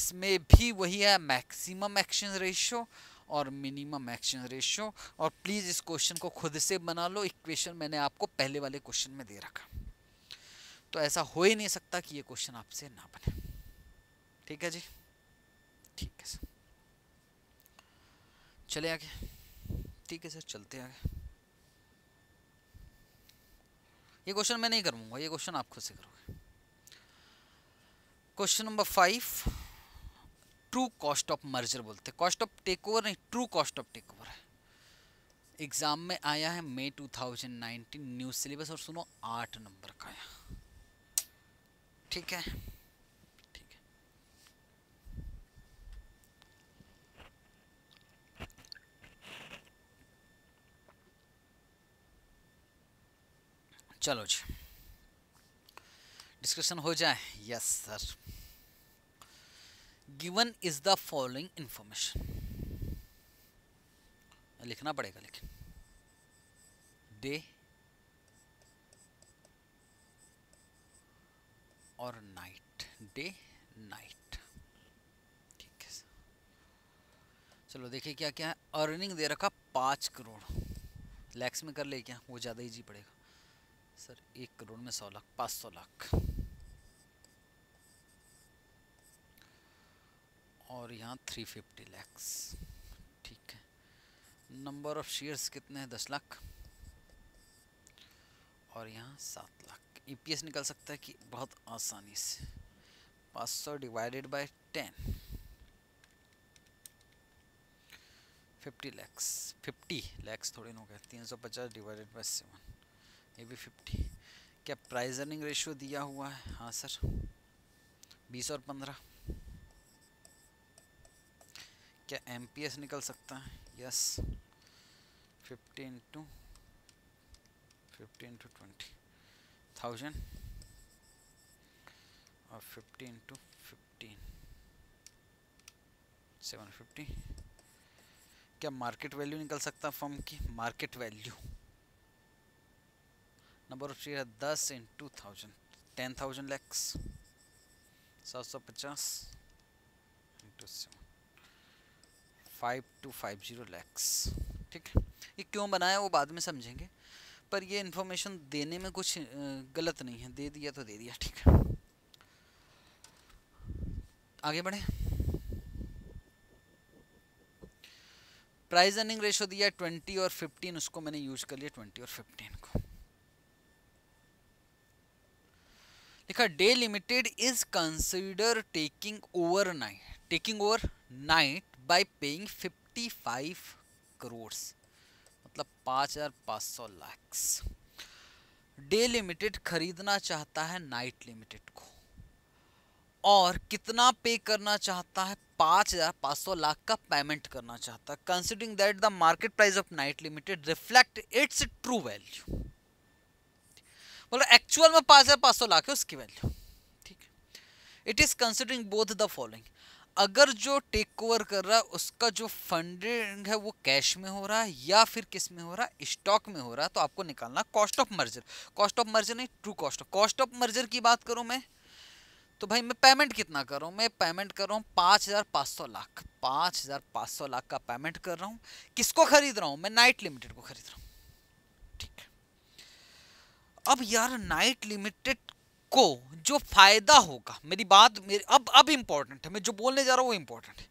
Speaker 1: इसमें भी वही है मैक्सिमम एक्शन रेशो और मिनिमम एक्शन रेशो और प्लीज़ इस क्वेश्चन को खुद से बना लो इक्वेशन मैंने आपको पहले वाले क्वेश्चन में दे रखा तो ऐसा हो ही नहीं सकता कि ये क्वेश्चन आपसे ना बने ठीक है जी ठीक है सर चले आगे ठीक है सर चलते आगे ये क्वेश्चन मैं नहीं करूँगा ये क्वेश्चन आप खुद से करोगे question number five true cost of merger बोलते हैं कॉस्ट ऑफ टेक ओवर नहीं true cost of takeover है एग्ज़ाम में आया है मई 2019 न्यू सिलेबस और सुनो आठ नंबर का आया ठीक है चलो जी डिस्कशन हो जाए yes sir given is the following information लिखना पड़ेगा लेकिन डे और नाइट डे नाइट ठीक है सर चलो देखिए क्या क्या है अर्निंग दे रखा पाँच करोड़ लैक्स में कर ले क्या वो ज़्यादा इजी पड़ेगा सर एक करोड़ में सौ लाख पाँच सौ लाख और यहाँ थ्री फिफ्टी लैक्स ठीक है नंबर ऑफ शेयर्स कितने हैं दस लाख और यहाँ सात लाख ई e निकल सकता है कि बहुत आसानी से पाँच सौ divided by ten fifty lakhs fifty lakhs थोड़ी नो कहती हैं सौ पचास divided by seven uh fifty क्या प्राइस अर्निंग रेशियो दिया हुआ है हाँ सर बीस और पंद्रह क्या एम निकल सकता है yes fifty into fifty into twenty thousand और fifty into fifteen seven fifty क्या मार्केट वैल्यू निकल सकता है फॉर्म की market value number of share दस into thousand ten thousand lakhs सात सौ पचास into seven five two five zero lakhs ठीक है ये क्यों बनाया वो बाद में समझेंगे पर ये इन्फॉर्मेशन देने में कुछ गलत नहीं है दे दिया तो दे दिया ठीक है आगे बढ़े प्राइस अर्निंग रेशो दिया ट्वेंटी और फिफ्टीन उसको मैंने यूज कर लिया ट्वेंटी और फिफ्टीन को देखा D limited is consider taking over Knight taking over Knight by paying 55 crore मतलब पाँच हज़ार पाँच सौ लैक्स डे लिमिटेड खरीदना चाहता है नाइट लिमिटेड को और कितना पे करना चाहता है पाँच हज़ार पाँच सौ लाख का पेमेंट करना चाहता है considering that the market price of Knight limited reflect its true value मतलब एक्चुअल में पाँच हज़ार पाँच सौ लाख है उसकी वैल्यू ठीक है it is considering both the following अगर जो टेक ओवर कर रहा है उसका जो फंडिंग है वो कैश में हो रहा है या फिर किस में हो रहा है स्टॉक में हो रहा है तो आपको निकालना cost of merger cost of merger नहीं true cost of cost of merger की बात करूँ मैं तो भाई मैं पेमेंट कितना कर रहा हूँ मैं पेमेंट कर रहा हूँ पाँच हज़ार पाँच सौ लाख पाँच हज़ार पाँच सौ लाख का पेमेंट कर रहा हूँ किसको खरीद रहा हूँ मैं नाइट लिमिटेड को खरीद रहा हूँ अब यार नाइट लिमिटेड को जो फायदा होगा मेरी बात मेरी अब अब इम्पोर्टेंट है मैं जो बोलने जा रहा हूँ वो इम्पोर्टेंट है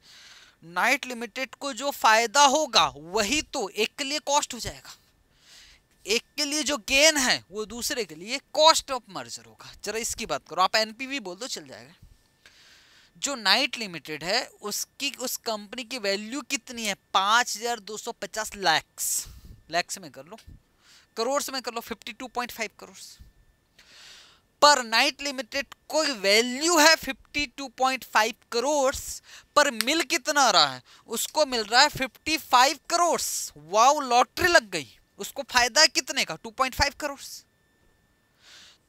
Speaker 1: नाइट लिमिटेड को जो फायदा होगा वही तो एक के लिए कॉस्ट हो जाएगा एक के लिए जो गेन है वो दूसरे के लिए कॉस्ट ऑफ मर्जर होगा जरा इसकी बात करो आप एनपीवी बोल दो चल जाएगा जो नाइट लिमिटेड है उसकी उस कंपनी की वैल्यू कितनी है पाँच हज़ार दो सौ पचास लैक्स लैक्स में कर लो करोड़ में कर लो 52.5 करोड़ पर नाइट लिमिटेड कोई वैल्यू है 52.5 करोड़ पर मिल कितना रहा है उसको मिल रहा है 55 करोड़ वाओ लॉटरी लग गई उसको फायदा है कितने का 2.5 करोड़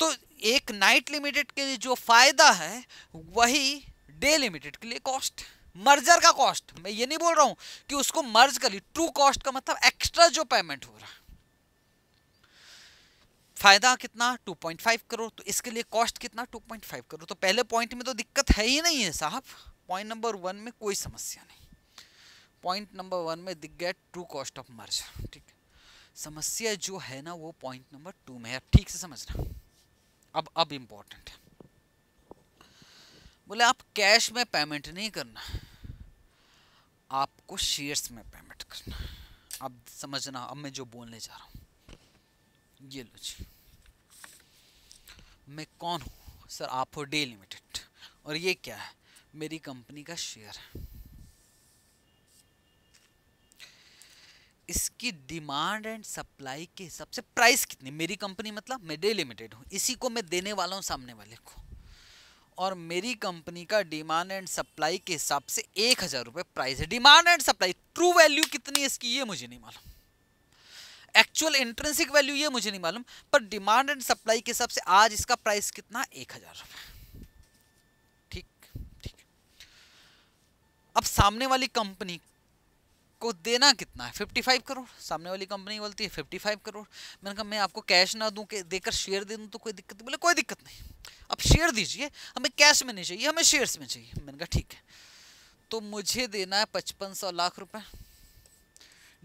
Speaker 1: तो एक नाइट लिमिटेड के लिए जो फायदा है वही डे लिमिटेड के लिए कॉस्ट मर्जर का कॉस्ट मैं ये नहीं बोल रहा हूँ कि उसको मर्ज कर ली ट्रू कॉस्ट का मतलब एक्स्ट्रा जो पेमेंट हो रहा है फ़ायदा कितना 2.5 करोड़ तो इसके लिए कॉस्ट कितना 2.5 करोड़ तो पहले पॉइंट में तो दिक्कत है ही नहीं है साहब पॉइंट नंबर वन में कोई समस्या नहीं पॉइंट नंबर वन में दिख गया ट्रू कॉस्ट ऑफ मर्जर ठीक समस्या जो है ना वो पॉइंट नंबर टू में है ठीक से समझना अब अब इम्पोर्टेंट है बोले आप कैश में पेमेंट नहीं करना आपको शेयर्स में पेमेंट करना अब समझना अब मैं जो बोलने जा रहा हूँ ये लो जी मैं कौन हूँ सर आप हो डे लिमिटेड और ये क्या है मेरी कंपनी का शेयर है इसकी डिमांड एंड सप्लाई के हिसाब से प्राइस कितनी मेरी कंपनी मतलब मैं डे लिमिटेड हूँ इसी को मैं देने वाला हूँ सामने वाले को और मेरी कंपनी का डिमांड एंड सप्लाई के हिसाब से एक हज़ार रुपये प्राइस है demand and supply true value कितनी है इसकी ये मुझे नहीं मालूम एक्चुअल इंट्रेंसिक वैल्यू ये मुझे नहीं मालूम पर डिमांड एंड सप्लाई के हिसाब से आज इसका प्राइस कितना एक हज़ार रुपये ठीक ठीक अब सामने वाली कंपनी को देना कितना है 55 करोड़ सामने वाली कंपनी बोलती है 55 करोड़ मैंने कहा मैं आपको कैश ना दूं के देकर शेयर दे दूं तो कोई दिक्कत बोले कोई दिक्कत नहीं अब शेयर दीजिए हमें कैश में नहीं चाहिए हमें शेयर्स में चाहिए मैंने कहा ठीक है तो मुझे देना है पचपन सौ लाख रुपए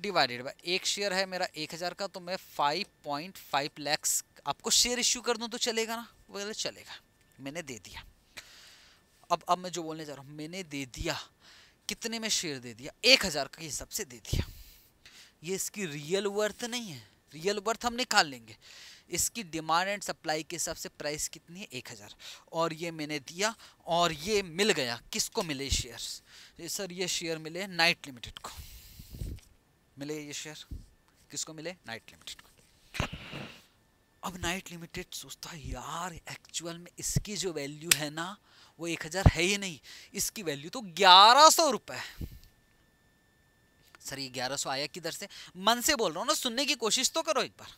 Speaker 1: डिवाइडेड बाय एक शेयर है मेरा एक हज़ार का तो मैं फाइव पॉइंट फाइव लैक्स आपको शेयर इश्यू कर दूँ तो चलेगा ना बोले चलेगा मैंने दे दिया अब अब मैं जो बोलने जा रहा हूँ मैंने दे दिया कितने में शेयर दे दिया एक हज़ार के हिसाब से दे दिया ये इसकी रियल वर्थ नहीं है रियल वर्थ हम निकाल लेंगे इसकी डिमांड एंड सप्लाई के हिसाब से प्राइस कितनी है एक हज़ार और ये मैंने दिया और ये मिल गया किसको मिले शेयर्स सर ये शेयर मिले नाइट लिमिटेड को मिले ये शेयर किसको मिले नाइट लिमिटेड को अब नाइट लिमिटेड सोचता है यार एक्चुअल में इसकी जो वैल्यू है ना वो एक हज़ार है ही नहीं इसकी वैल्यू तो ग्यारह सौ रुपये है सर ये ग्यारह सौ आया किधर से मन से बोल रहा हूँ ना सुनने की कोशिश तो करो एक बार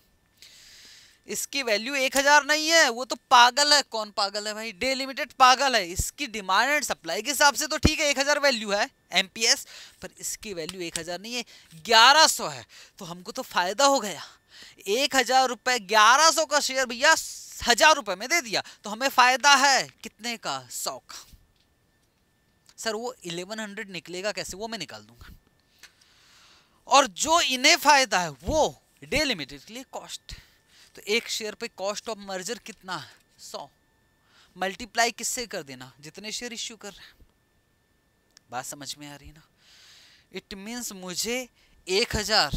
Speaker 1: इसकी वैल्यू एक हज़ार नहीं है वो तो पागल है कौन पागल है भाई डेलिमिटेड पागल है इसकी डिमांड एंड सप्लाई के हिसाब से तो ठीक है एक हज़ार वैल्यू है एम पर इसकी वैल्यू एक हज़ार नहीं है ग्यारह सौ है तो हमको तो फ़ायदा हो गया एक हज़ार रुपये ग्यारह सौ का शेयर भैया हज़ार रुपये में दे दिया तो हमें फ़ायदा है कितने का सौ का सर वो इलेवन हंड्रेड निकलेगा कैसे वो मैं निकाल दूंगा और जो इन्हें फ़ायदा है वो डे लिमिटेड के लिए कॉस्ट है तो एक शेयर पे कॉस्ट ऑफ मर्जर कितना है सौ मल्टीप्लाई किससे कर देना जितने शेयर इश्यू कर रहे हैं बात समझ में आ रही है ना इट मीन्स मुझे एक हज़ार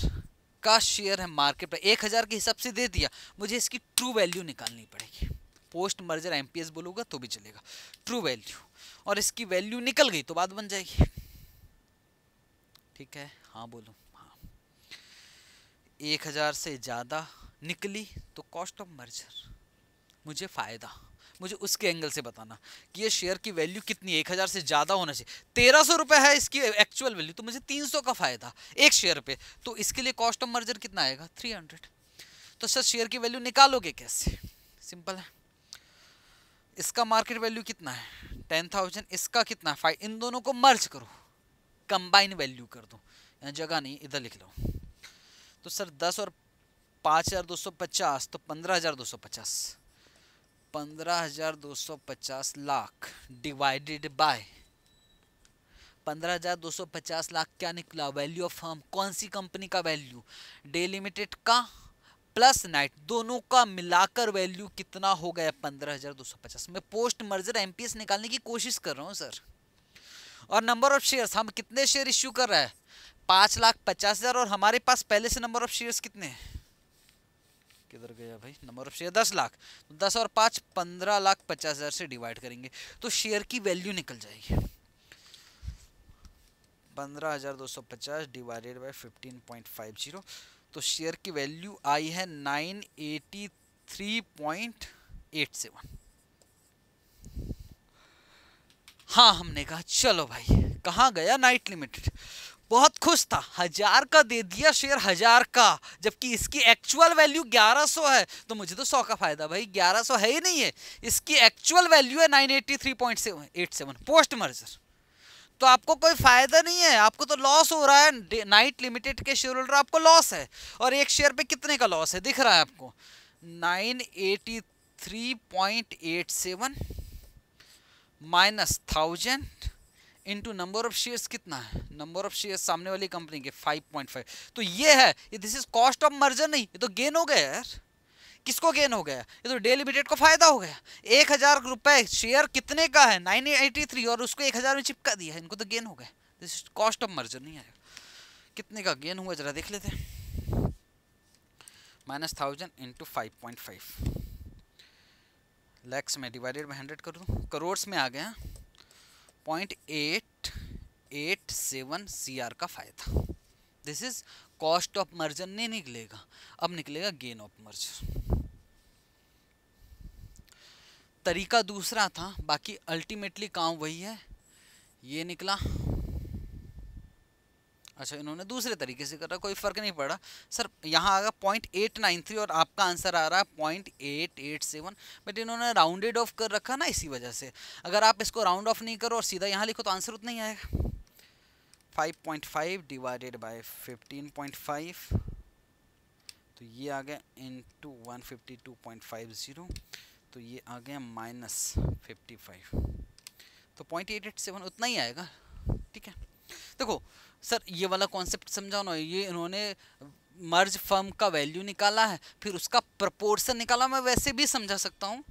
Speaker 1: का शेयर है मार्केट पर एक हज़ार के हिसाब से दे दिया मुझे इसकी ट्रू वैल्यू निकालनी पड़ेगी पोस्ट मर्जर एम बोलूँगा तो भी चलेगा ट्रू वैल्यू और इसकी वैल्यू निकल गई तो बात बन जाएगी ठीक है हाँ बोलो हाँ एक हज़ार से ज़्यादा निकली तो कॉस्ट ऑफ मर्जर मुझे फ़ायदा मुझे उसके एंगल से बताना कि ये शेयर की वैल्यू कितनी एक हज़ार से ज़्यादा होना चाहिए तेरह सौ रुपये है इसकी एक्चुअल वैल्यू तो मुझे तीन सौ का फ़ायदा एक शेयर पे तो इसके लिए कॉस्ट ऑफ मर्जर कितना आएगा थ्री हंड्रेड तो सर शेयर की वैल्यू निकालोगे कैसे सिंपल है इसका मार्केट वैल्यू कितना है टेन थाउजेंड इसका कितना है फाइव इन दोनों को मर्ज करो कंबाइन वैल्यू कर दो यहाँ जगह नहीं इधर लिख लो तो सर दस और पाँच हज़ार दो सौ पचास तो पंद्रह हज़ार दो सौ पचास पंद्रह हज़ार दो सौ पचास लाख डिवाइडेड बाय पंद्रह हज़ार दो सौ पचास लाख क्या निकला वैल्यू ऑफ फर्म कौन सी कंपनी का वैल्यू डे लिमिटेड का प्लस नाइट दोनों का मिलाकर वैल्यू कितना हो गया पंद्रह हज़ार दो सौ पचास मैं पोस्ट मर्जर एम निकालने की कोशिश कर रहा हूँ सर और नंबर ऑफ शेयर्स हम कितने शेयर इश्यू कर रहे हैं पाँच लाख पचास हज़ार और हमारे पास पहले से नंबर ऑफ शेयर्स कितने हैं किधर गया भाई नंबर ऑफ शेयर दस लाख तो दस और पाँच पंद्रह लाख पचास हज़ार से डिवाइड करेंगे तो शेयर की वैल्यू निकल जाएगी पंद्रह हज़ार दो सौ पचास divided by fifteen point five zero तो शेयर की वैल्यू आई है nine eighty three point eight seven हाँ हमने कहा चलो भाई कहाँ गया नाइट लिमिटेड बहुत खुश था हजार का दे दिया शेयर हजार का जबकि इसकी एक्चुअल वैल्यू 1100 है तो मुझे तो सौ का फायदा भाई 1100 है ही नहीं है इसकी एक्चुअल वैल्यू है 983.87 पोस्ट मर्जर तो आपको कोई फायदा नहीं है आपको तो लॉस हो रहा है नाइट लिमिटेड के शेयर होल्डर आपको लॉस है और एक शेयर पे कितने का लॉस है दिख रहा है आपको seven minus thousand into number of shares कितना है नंबर ऑफ शेयर्स सामने वाली कंपनी के 5.5 तो ये है ये this is cost of merger नहीं ये तो गेन हो गया यार किसको गेन हो गया ये तो डे लिमिटेड को फायदा हो गया एक हजार रुपये शेयर कितने का है नाइन एटी थ्री और उसको एक हजार में चिपका दिया इनको तो गेन हो गया this is cost of merger नहीं आएगा कितने का गेन हुआ जरा देख लेते minus thousand into five point five lakhs में डिवाइडेड बाई हंड्रेड करो करोड़ में आ गया point eight eight seven C R का फ़ायदा this is cost of merger नहीं निकलेगा अब निकलेगा गेन ऑफ मर्जर तरीका दूसरा था बाकी अल्टीमेटली काम वही है ये निकला अच्छा इन्होंने दूसरे तरीके से करा कोई फ़र्क नहीं पड़ा सर यहाँ आ गया पॉइंट एट नाइन थ्री और आपका आंसर आ रहा है point eight eight seven but इन्होंने राउंडेड ऑफ कर रखा ना इसी वजह से अगर आप इसको राउंड ऑफ नहीं करो और सीधा यहाँ लिखो तो आंसर उतना ही आएगा five point five divided by fifteen point five तो ये आ गया into one fifty two point five zero तो ये आ गया माइनस फिफ्टी फाइव तो पॉइंट एट एट सेवन उतना ही आएगा ठीक है देखो सर ये वाला कॉन्सेप्ट समझाओ ना ये इन्होंने मर्ज फर्म का वैल्यू निकाला है फिर उसका प्रपोर्सन निकाला मैं वैसे भी समझा सकता हूँ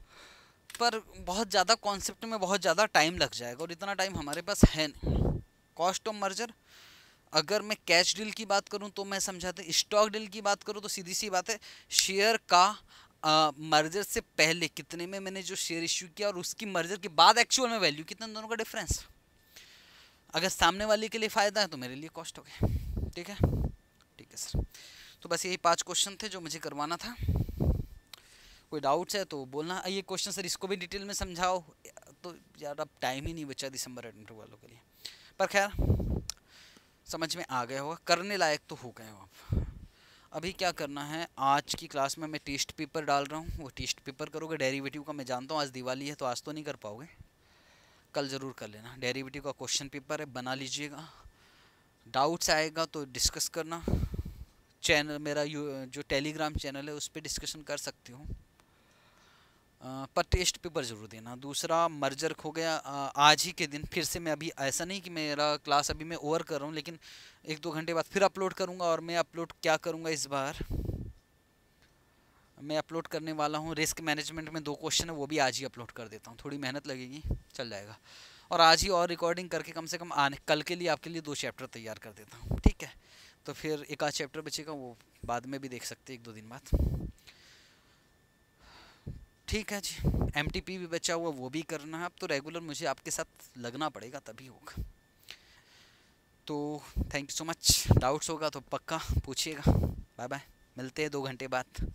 Speaker 1: पर बहुत ज़्यादा कॉन्सेप्ट में बहुत ज़्यादा टाइम लग जाएगा और इतना टाइम हमारे पास है नहीं कॉस्ट ऑफ मर्जर अगर मैं कैश डील की बात करूँ तो मैं समझाते स्टॉक डील की बात करूँ तो सीधी सी बात है शेयर का आ, मर्जर से पहले कितने में मैंने जो शेयर इश्यू किया और उसकी मर्जर के बाद एक्चुअल में वैल्यू कितना दोनों का डिफरेंस अगर सामने वाले के लिए फ़ायदा है तो मेरे लिए कॉस्ट हो गया ठीक है ठीक है सर तो बस यही पांच क्वेश्चन थे जो मुझे करवाना था कोई डाउट्स है तो बोलना ये क्वेश्चन सर इसको भी डिटेल में समझाओ तो यार अब टाइम ही नहीं बचा दिसंबर एडमिट वालों के लिए पर खैर समझ में आ गया होगा करने लायक तो हो गए हो आप अभी क्या करना है आज की क्लास में मैं टेस्ट पेपर डाल रहा हूँ वो टेस्ट पेपर करोगे डेरिवेटिव का मैं जानता हूँ आज दिवाली है तो आज तो नहीं कर पाओगे कल ज़रूर कर लेना डेरिवेटिव का क्वेश्चन पेपर है बना लीजिएगा डाउट्स आएगा तो डिस्कस करना चैनल मेरा जो टेलीग्राम चैनल है उस पर डिस्कशन कर सकती हूँ पर टेस्ट पेपर ज़रूर देना दूसरा मर्जर खो गया आज ही के दिन फिर से मैं अभी ऐसा नहीं कि मेरा क्लास अभी मैं ओवर कर रहा हूँ लेकिन एक दो घंटे बाद फिर अपलोड करूँगा और मैं अपलोड क्या करूँगा इस बार मैं अपलोड करने वाला हूँ रिस्क मैनेजमेंट में दो क्वेश्चन है वो भी आज ही अपलोड कर देता हूँ थोड़ी मेहनत लगेगी चल जाएगा और आज ही और रिकॉर्डिंग करके कम से कम आने कल के लिए आपके लिए दो चैप्टर तैयार कर देता हूँ ठीक है तो फिर एक आध चैप्टर बचेगा वो बाद में भी देख सकते एक दो दिन बाद ठीक है जी एम भी बचा हुआ वो भी करना है अब तो रेगुलर मुझे आपके साथ लगना पड़ेगा तभी होगा तो thank you so much doubts होगा तो पक्का पूछिएगा बाय बाय मिलते हैं दो घंटे बाद